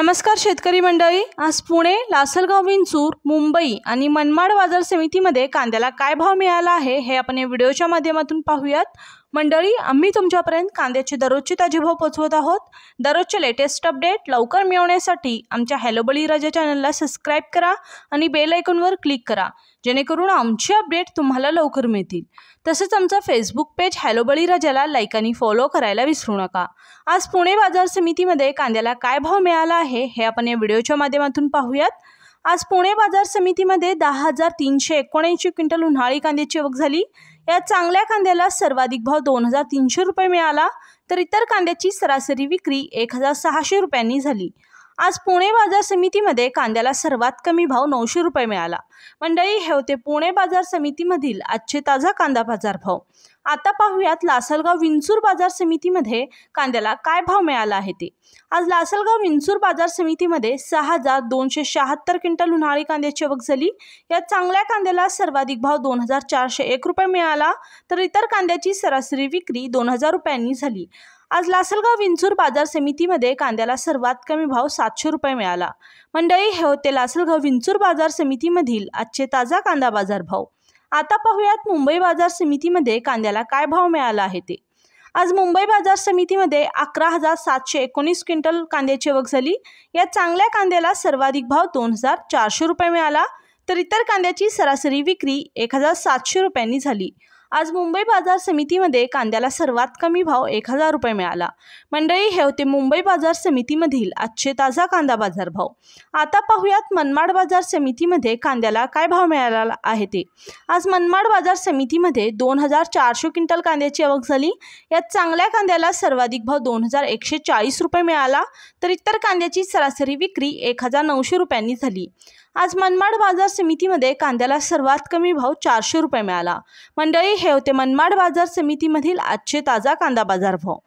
नमस्कार शेतकरी मंडळी आज पुणे लासलगाव विंचूर मुंबई आणि मनमाड बाजार समितीमध्ये कांद्याला काय भाव मिळाला आहे हे आपण या व्हिडिओच्या माध्यमातून पाहूयात मंडळी आम्ही तुमच्यापर्यंत कांद्याचे दररोजचे ताजे भाव पोचवत आहोत दररोजचे लेटेस्ट अपडेट लवकर मिळवण्यासाठी आमच्या हॅलोबळी राजा चॅनलला सबस्क्राईब करा आणि बेल ऐकूनवर क्लिक करा जेणेकरून आमचे अपडेट तुम्हाला लवकर मिळतील तसेच आमचा फेसबुक पेज हॅलोबळी राजाला लाईक आणि फॉलो करायला विसरू नका आज पुणे बाजार समितीमध्ये कांद्याला काय भाव मिळाला आहे आहे हे आपण या व्हिडिओच्या माध्यमातून पाहूयात आज पुणे बाजार समितीमध्ये दहा हजार तीनशे एकोणऐंशी क्विंटल उन्हाळी कांद्याची आवक झाली या चांगल्या कांद्याला सर्वाधिक भाव दोन हजार तीनशे रुपये मिळाला तर इतर कांद्याची सरासरी विक्री एक हजार सहाशे रुपयांनी झाली आज पुणे बाजार समितीमध्ये कांद्याला सर्वात कमी भाव नऊशे रुपये मिळाला मंडळी हे होते पुणे बाजार समितीमधील आजचे ताजा कांदा बाजार भाव आता पाहूयात लासलगाव विंचूर बाजार समितीमध्ये कांद्याला काय भाव मिळाला आहे ते आज लासलगाव विंचूर बाजार समितीमध्ये सहा हजार दोनशे शहात्तर क्विंटल उन्हाळी कांद्याची अवक झाली या चांगल्या कांद्याला सर्वाधिक भाव दोन हजार चारशे एक रुपये मिळाला तर इतर कांद्याची सरासरी विक्री दोन हजार रुपयांनी झाली आज लासलगाव विंचूर बाजार समितीमध्ये कांद्याला सर्वात कमी भाव सातशे रुपये मिळाला मंडळी हे होते लासलगाव विंचूर बाजार समितीमधील आजचे ताजा कांदा बाजार भाव आता पाहूयात मुंबई बाजार समितीमध्ये कांद्याला काय भाव मिळाला आहे ते आज मुंबई बाजार समितीमध्ये अकरा हजार सातशे एकोणीस क्विंटल कांद्याची वग झाली या चांगल्या कांद्याला सर्वाधिक भाव दोन हजार चारशे रुपये मिळाला तर इतर कांद्याची सरासरी विक्री एक हजार सातशे रुपयांनी झाली आज मुंबई बाजार समितीमध्ये कांद्याला सर्वात कमी भाव एक हजार रुपये मिळाला मंडळी हे होते मुंबई बाजार समितीमधील आजचे ताजा कांदा बाजार भाव आता पाहूयात मनमाड बाजार समितीमध्ये कांद्याला काय भाव मिळाला आहे ते आज मनमाड बाजार समितीमध्ये दोन हजार चारशे क्विंटल कांद्याची आवक झाली यात चांगल्या कांद्याला सर्वाधिक भाव दोन हजार एकशे चाळीस रुपये मिळाला तर इतर कांद्याची सरासरी विक्री एक हजार नऊशे रुपयांनी झाली आज मनमाड बाजार समितीमध्ये कांद्याला सर्वात कमी भाव चारशे रुपये मिळाला मंडळी हे होते मनमाड बाजार समितीमधील आजचे ताजा कांदा बाजार भाव